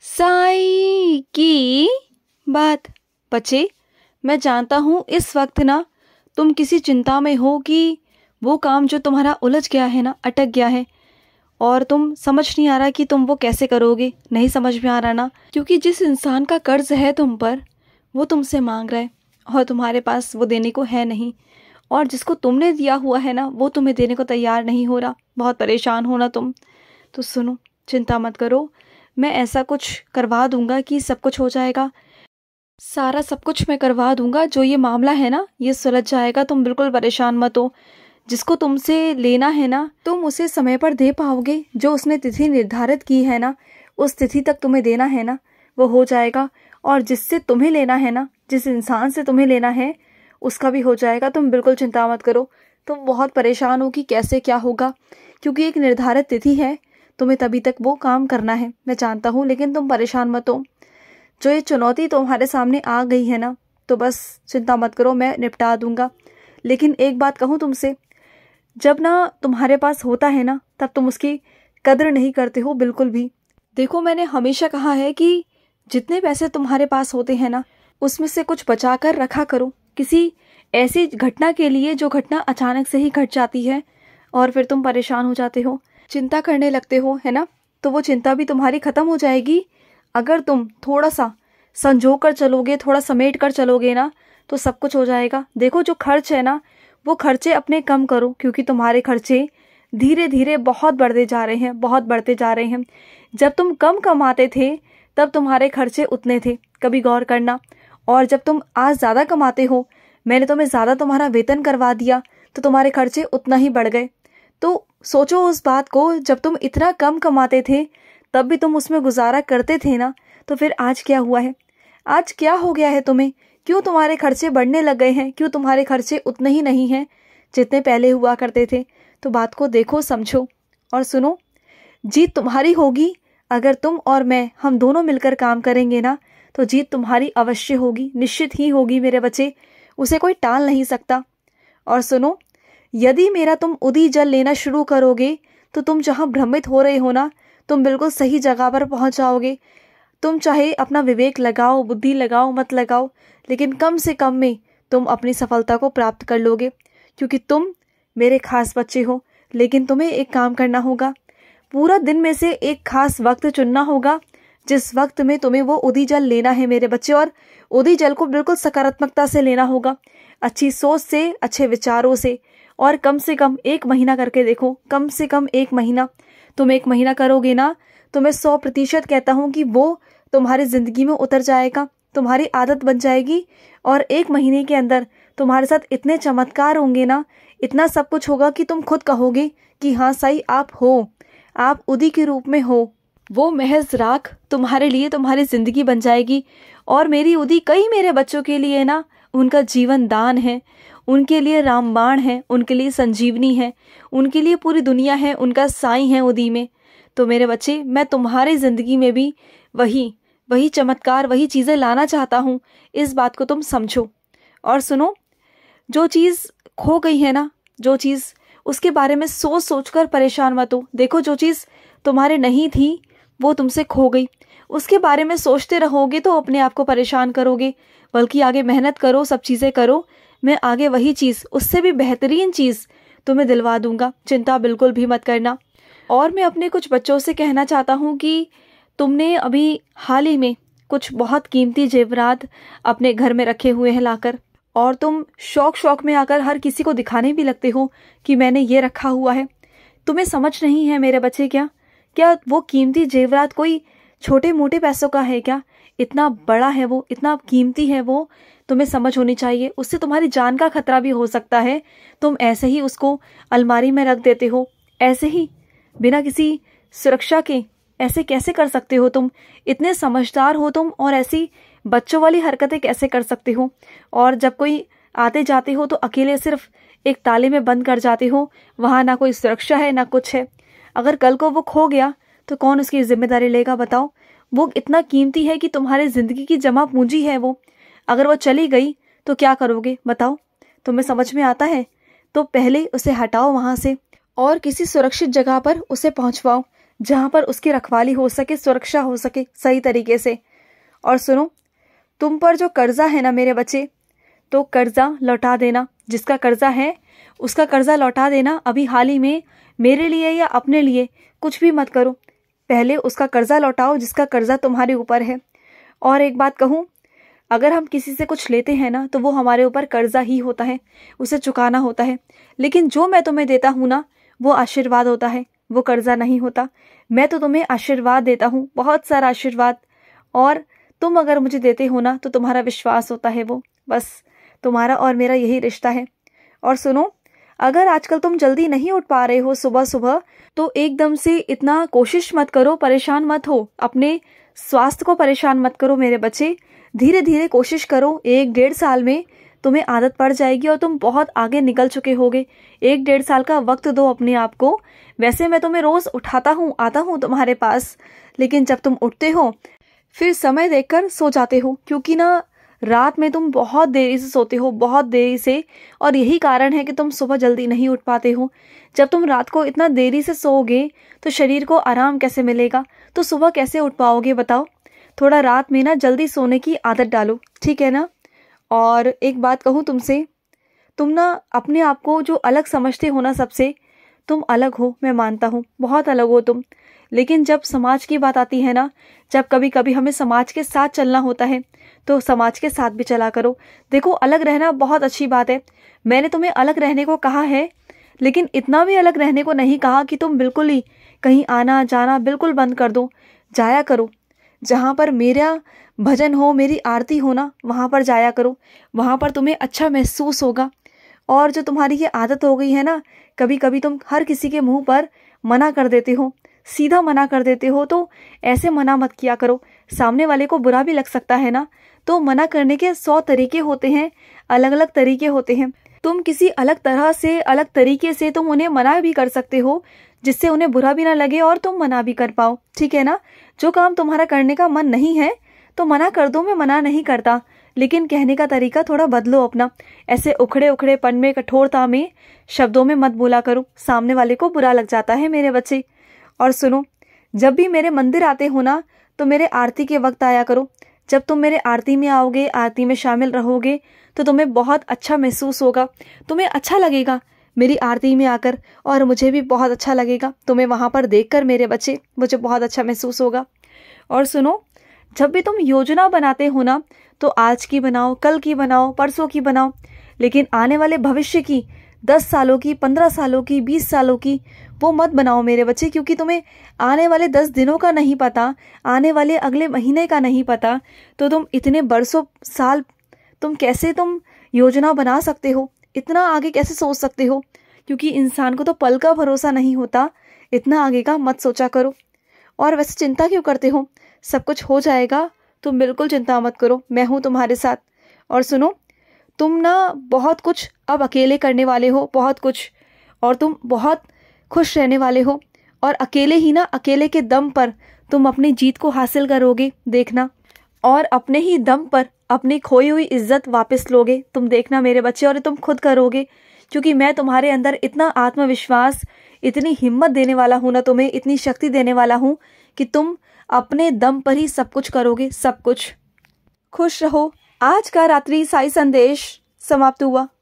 साई की बात बच्चे मैं जानता हूँ इस वक्त ना तुम किसी चिंता में हो कि वो काम जो तुम्हारा उलझ गया है ना अटक गया है और तुम समझ नहीं आ रहा कि तुम वो कैसे करोगे नहीं समझ में आ रहा ना क्योंकि जिस इंसान का कर्ज है तुम पर वो तुमसे मांग रहा है और तुम्हारे पास वो देने को है नहीं और जिसको तुमने दिया हुआ है ना वो तुम्हें देने को तैयार नहीं हो रहा बहुत परेशान हो ना तुम तो सुनो चिंता मत करो मैं ऐसा कुछ करवा दूंगा कि सब कुछ हो जाएगा सारा सब कुछ मैं करवा दूंगा जो ये मामला है ना ये सुलझ जाएगा तुम बिल्कुल परेशान मत हो जिसको तुमसे लेना है ना तुम उसे समय पर दे पाओगे जो उसने तिथि निर्धारित की है ना उस तिथि तक तुम्हें देना है ना वो हो जाएगा और जिससे तुम्हें लेना है ना जिस इंसान से तुम्हें लेना है उसका भी हो जाएगा तुम बिल्कुल चिंता मत करो तुम बहुत परेशान हो कि कैसे क्या होगा क्योंकि एक निर्धारित तिथि है तुम्हें तभी तक वो काम करना है मैं जानता हूँ लेकिन तुम परेशान मत हो जो ये चुनौती तुम्हारे सामने आ गई है ना तो बस चिंता मत करो मैं निपटा दूंगा लेकिन एक बात कहूँ तुमसे जब ना तुम्हारे पास होता है ना तब तुम उसकी कदर नहीं करते हो बिल्कुल भी देखो मैंने हमेशा कहा है कि जितने पैसे तुम्हारे पास होते हैं ना उसमें से कुछ बचा कर रखा करो किसी ऐसी घटना के लिए जो घटना अचानक से ही घट जाती है और फिर तुम परेशान हो जाते हो चिंता करने लगते हो है ना तो वो चिंता भी तुम्हारी खत्म हो जाएगी अगर तुम थोड़ा सा संजो कर चलोगे थोड़ा समेट कर चलोगे ना तो सब कुछ हो जाएगा देखो जो खर्च है ना वो खर्चे अपने कम करो क्योंकि तुम्हारे खर्चे धीरे धीरे बहुत बढ़ते जा रहे हैं बहुत बढ़ते जा रहे हैं जब तुम कम कमाते थे तब तुम्हारे खर्चे उतने थे कभी गौर करना और जब तुम आज ज़्यादा कमाते हो मैंने तुम्हें ज़्यादा तुम्हारा वेतन करवा दिया तो तुम्हारे खर्चे उतना ही बढ़ गए तो सोचो उस बात को जब तुम इतना कम कमाते थे तब भी तुम उसमें गुजारा करते थे ना तो फिर आज क्या हुआ है आज क्या हो गया है तुम्हें क्यों तुम्हारे खर्चे बढ़ने लग गए हैं क्यों तुम्हारे खर्चे उतने ही नहीं हैं जितने पहले हुआ करते थे तो बात को देखो समझो और सुनो जीत तुम्हारी होगी अगर तुम और मैं हम दोनों मिलकर काम करेंगे ना तो जीत तुम्हारी अवश्य होगी निश्चित ही होगी मेरे बच्चे उसे कोई टाल नहीं सकता और सुनो यदि मेरा तुम उदी जल लेना शुरू करोगे तो तुम जहाँ भ्रमित हो रहे हो ना तुम बिल्कुल सही जगह पर पहुँच जाओगे तुम चाहे अपना विवेक लगाओ बुद्धि लगाओ मत लगाओ लेकिन कम से कम में तुम अपनी सफलता को प्राप्त कर लोगे क्योंकि तुम मेरे खास बच्चे हो लेकिन तुम्हें एक काम करना होगा पूरा दिन में से एक खास वक्त चुनना होगा जिस वक्त में तुम्हें वो उदी जल लेना है मेरे बच्चे और उदी जल को बिल्कुल सकारात्मकता से लेना होगा अच्छी सोच से अच्छे विचारों से और कम से कम एक महीना करके देखो कम से कम एक महीना तुम एक महीना करोगे ना तो मैं सौ प्रतिशत कहता हूँ कि वो तुम्हारी ज़िंदगी में उतर जाएगा तुम्हारी आदत बन जाएगी और एक महीने के अंदर तुम्हारे साथ इतने चमत्कार होंगे ना इतना सब कुछ होगा कि तुम खुद कहोगे कि हाँ साई आप हो आप उदी के रूप में हो वो महज राख तुम्हारे लिए तुम्हारी ज़िंदगी बन जाएगी और मेरी उदी कई मेरे बच्चों के लिए ना उनका जीवन दान है उनके लिए रामबाण है उनके लिए संजीवनी है उनके लिए पूरी दुनिया है उनका साई है उदी में तो मेरे बच्चे मैं तुम्हारी ज़िंदगी में भी वही वही चमत्कार वही चीज़ें लाना चाहता हूँ इस बात को तुम समझो और सुनो जो चीज़ खो गई है ना जो चीज़ उसके बारे में सोच सोच कर परेशान मत हो देखो जो चीज़ तुम्हारे नहीं थी वो तुमसे खो गई उसके बारे में सोचते रहोगे तो अपने आप को परेशान करोगे बल्कि आगे मेहनत करो सब चीज़ें करो मैं आगे वही चीज़ उससे भी बेहतरीन चीज़ तुम्हें दिलवा दूंगा चिंता बिल्कुल भी मत करना और मैं अपने कुछ बच्चों से कहना चाहता हूँ कि तुमने अभी हाल ही में कुछ बहुत कीमती जेवरात अपने घर में रखे हुए हैं लाकर और तुम शौक शौक में आकर हर किसी को दिखाने भी लगते हो कि मैंने ये रखा हुआ है तुम्हें समझ नहीं है मेरे बच्चे क्या क्या वो कीमती जेवरात कोई छोटे मोटे पैसों का है क्या इतना बड़ा है वो इतना कीमती है वो तुम्हें समझ होनी चाहिए उससे तुम्हारी जान का खतरा भी हो सकता है तुम ऐसे ही उसको अलमारी में रख देते हो ऐसे ही बिना किसी सुरक्षा के ऐसे कैसे कर सकते हो तुम इतने समझदार हो तुम और ऐसी बच्चों वाली हरकतें कैसे कर सकते हो और जब कोई आते जाते हो तो अकेले सिर्फ एक ताले में बंद कर जाते हो वहाँ ना कोई सुरक्षा है ना कुछ है अगर कल को वो खो गया तो कौन उसकी जिम्मेदारी लेगा बताओ वो इतना कीमती है कि तुम्हारे ज़िंदगी की जमा पूंजी है वो अगर वो चली गई तो क्या करोगे बताओ तुम्हें समझ में आता है तो पहले उसे हटाओ वहाँ से और किसी सुरक्षित जगह पर उसे पहुँचवाओ जहाँ पर उसकी रखवाली हो सके सुरक्षा हो सके सही तरीके से और सुनो तुम पर जो कर्जा है ना मेरे बच्चे तो कर्जा लौटा देना जिसका कर्जा है उसका कर्जा लौटा देना अभी हाल ही में मेरे लिए या अपने लिए कुछ भी मत करो पहले उसका कर्जा लौटाओ जिसका कर्जा तुम्हारे ऊपर है और एक बात कहूँ अगर हम किसी से कुछ लेते हैं ना तो वो हमारे ऊपर कर्जा ही होता है उसे चुकाना होता है लेकिन जो मैं तुम्हें देता हूँ ना वो आशीर्वाद होता है वो कर्जा नहीं होता मैं तो तुम्हें आशीर्वाद देता हूँ बहुत सारा आशीर्वाद और तुम अगर मुझे देते हो ना तो तुम्हारा विश्वास होता है वो बस तुम्हारा और मेरा यही रिश्ता है और सुनो अगर आजकल तुम जल्दी नहीं उठ पा रहे हो सुबह सुबह तो एकदम से इतना कोशिश मत करो परेशान मत हो अपने स्वास्थ्य को परेशान मत करो मेरे बच्चे धीरे धीरे कोशिश करो एक डेढ़ साल में तुम्हें आदत पड़ जाएगी और तुम बहुत आगे निकल चुके होगे एक डेढ़ साल का वक्त दो अपने आप को वैसे मैं तुम्हें रोज उठाता हूँ आता हूँ तुम्हारे पास लेकिन जब तुम उठते हो फिर समय देखकर सो जाते हो क्योंकि ना रात में तुम बहुत देरी से सोते हो बहुत देरी से और यही कारण है कि तुम सुबह जल्दी नहीं उठ पाते हो जब तुम रात को इतना देरी से सोओगे तो शरीर को आराम कैसे मिलेगा तो सुबह कैसे उठ पाओगे बताओ थोड़ा रात में ना जल्दी सोने की आदत डालो ठीक है ना और एक बात कहूँ तुमसे तुम ना अपने आप को जो अलग समझते हो ना सबसे तुम अलग हो मैं मानता हूँ बहुत अलग हो तुम लेकिन जब समाज की बात आती है ना जब कभी कभी हमें समाज के साथ चलना होता है तो समाज के साथ भी चला करो देखो अलग रहना बहुत अच्छी बात है मैंने तुम्हें अलग रहने को कहा है लेकिन इतना भी अलग रहने को नहीं कहा कि तुम बिल्कुल ही कहीं आना जाना बिल्कुल बंद कर दो जाया करो जहाँ पर मेरा भजन हो मेरी आरती हो ना वहाँ पर जाया करो वहाँ पर तुम्हें अच्छा महसूस होगा और जो तुम्हारी ये आदत हो गई है ना कभी कभी तुम हर किसी के मुंह पर मना कर देते हो सीधा मना कर देते हो तो ऐसे मना मत किया करो सामने वाले को बुरा भी लग सकता है ना तो मना करने के सौ तरीके होते हैं अलग अलग तरीके होते हैं तुम किसी अलग तरह से अलग तरीके से तुम उन्हें मना भी कर सकते हो जिससे उन्हें बुरा भी ना लगे और तुम मना भी कर पाओ ठीक है ना जो काम तुम्हारा करने का मन नहीं है तो मना कर दो मैं मना नहीं करता लेकिन कहने का तरीका थोड़ा बदलो अपना ऐसे उखड़े उखड़े पन में कठोरता में शब्दों में मत बोला करो सामने वाले को बुरा लग जाता है मेरे बच्चे और सुनो जब भी मेरे मंदिर आते हो ना तो मेरे आरती के वक्त आया करो जब तुम मेरे आरती में आओगे आरती में शामिल रहोगे तो तुम्हें बहुत अच्छा महसूस होगा तुम्हें अच्छा लगेगा मेरी आरती में आकर और मुझे भी बहुत अच्छा लगेगा तुम्हें वहाँ पर देखकर मेरे बच्चे मुझे बहुत अच्छा महसूस होगा और सुनो जब भी तुम योजना बनाते हो ना तो आज की बनाओ कल की बनाओ परसों की बनाओ लेकिन आने वाले भविष्य की दस सालों की पंद्रह सालों की बीस सालों की वो मत बनाओ मेरे बच्चे क्योंकि तुम्हें आने वाले दस दिनों का नहीं पता आने वाले अगले महीने का नहीं पता तो तुम इतने बरसों साल तुम कैसे तुम योजना बना सकते हो इतना आगे कैसे सोच सकते हो क्योंकि इंसान को तो पल का भरोसा नहीं होता इतना आगे का मत सोचा करो और वैसे चिंता क्यों करते हो सब कुछ हो जाएगा तुम बिल्कुल चिंता मत करो मैं हूँ तुम्हारे साथ और सुनो तुम ना बहुत कुछ अब अकेले करने वाले हो बहुत कुछ और तुम बहुत खुश रहने वाले हो और अकेले ही ना अकेले के दम पर तुम अपनी जीत को हासिल करोगे देखना और अपने ही दम पर अपनी खोई हुई इज्जत वापस लोगे तुम देखना मेरे बच्चे और तुम खुद करोगे क्योंकि मैं तुम्हारे अंदर इतना आत्मविश्वास इतनी हिम्मत देने वाला हूँ ना तुम्हें इतनी शक्ति देने वाला हूँ कि तुम अपने दम पर ही सब कुछ करोगे सब कुछ खुश रहो आज का रात्रि साई संदेश समाप्त हुआ